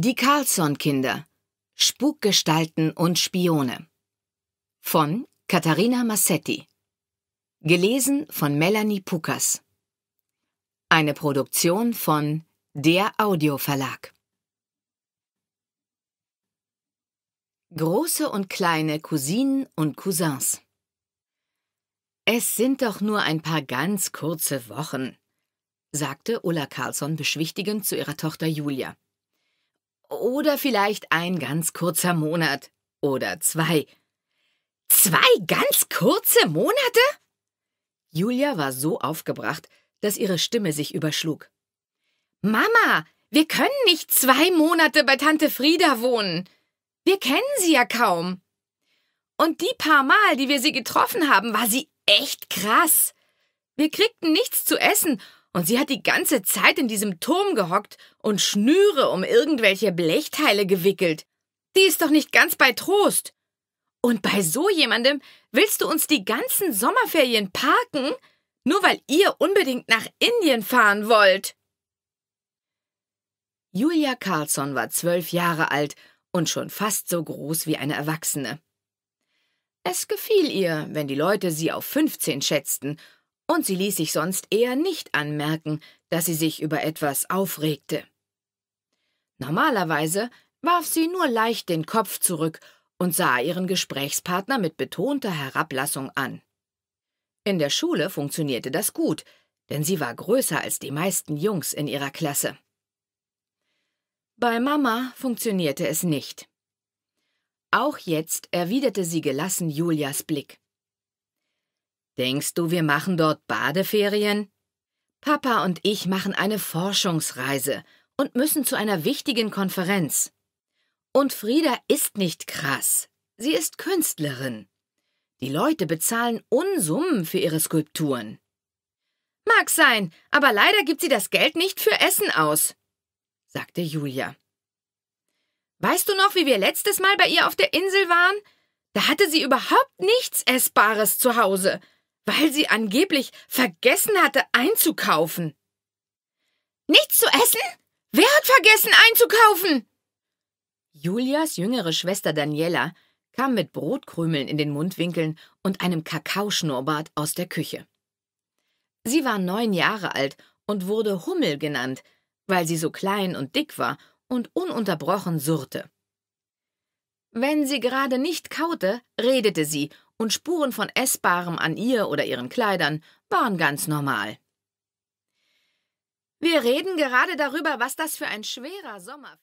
Die Carlsson-Kinder. Spukgestalten und Spione. Von Katharina Massetti. Gelesen von Melanie Pukas. Eine Produktion von Der Audio Verlag Große und kleine Cousinen und Cousins. Es sind doch nur ein paar ganz kurze Wochen, sagte Ulla Carlsson beschwichtigend zu ihrer Tochter Julia. Oder vielleicht ein ganz kurzer Monat. Oder zwei. Zwei ganz kurze Monate? Julia war so aufgebracht, dass ihre Stimme sich überschlug. Mama, wir können nicht zwei Monate bei Tante Frieda wohnen. Wir kennen sie ja kaum. Und die paar Mal, die wir sie getroffen haben, war sie echt krass. Wir kriegten nichts zu essen und sie hat die ganze Zeit in diesem Turm gehockt und Schnüre um irgendwelche Blechteile gewickelt. Die ist doch nicht ganz bei Trost. Und bei so jemandem willst du uns die ganzen Sommerferien parken, nur weil ihr unbedingt nach Indien fahren wollt. Julia Carlsson war zwölf Jahre alt und schon fast so groß wie eine Erwachsene. Es gefiel ihr, wenn die Leute sie auf fünfzehn schätzten und sie ließ sich sonst eher nicht anmerken, dass sie sich über etwas aufregte. Normalerweise warf sie nur leicht den Kopf zurück und sah ihren Gesprächspartner mit betonter Herablassung an. In der Schule funktionierte das gut, denn sie war größer als die meisten Jungs in ihrer Klasse. Bei Mama funktionierte es nicht. Auch jetzt erwiderte sie gelassen Julias Blick. Denkst du, wir machen dort Badeferien? Papa und ich machen eine Forschungsreise und müssen zu einer wichtigen Konferenz. Und Frieda ist nicht krass. Sie ist Künstlerin. Die Leute bezahlen Unsummen für ihre Skulpturen. Mag sein, aber leider gibt sie das Geld nicht für Essen aus, sagte Julia. Weißt du noch, wie wir letztes Mal bei ihr auf der Insel waren? Da hatte sie überhaupt nichts Essbares zu Hause weil sie angeblich vergessen hatte einzukaufen. Nichts zu essen? Wer hat vergessen einzukaufen? Julias jüngere Schwester Daniela kam mit Brotkrümeln in den Mundwinkeln und einem Kakaoschnurrbart aus der Küche. Sie war neun Jahre alt und wurde Hummel genannt, weil sie so klein und dick war und ununterbrochen surrte. Wenn sie gerade nicht kaute, redete sie, und Spuren von Essbarem an ihr oder ihren Kleidern waren ganz normal. Wir reden gerade darüber, was das für ein schwerer Sommer.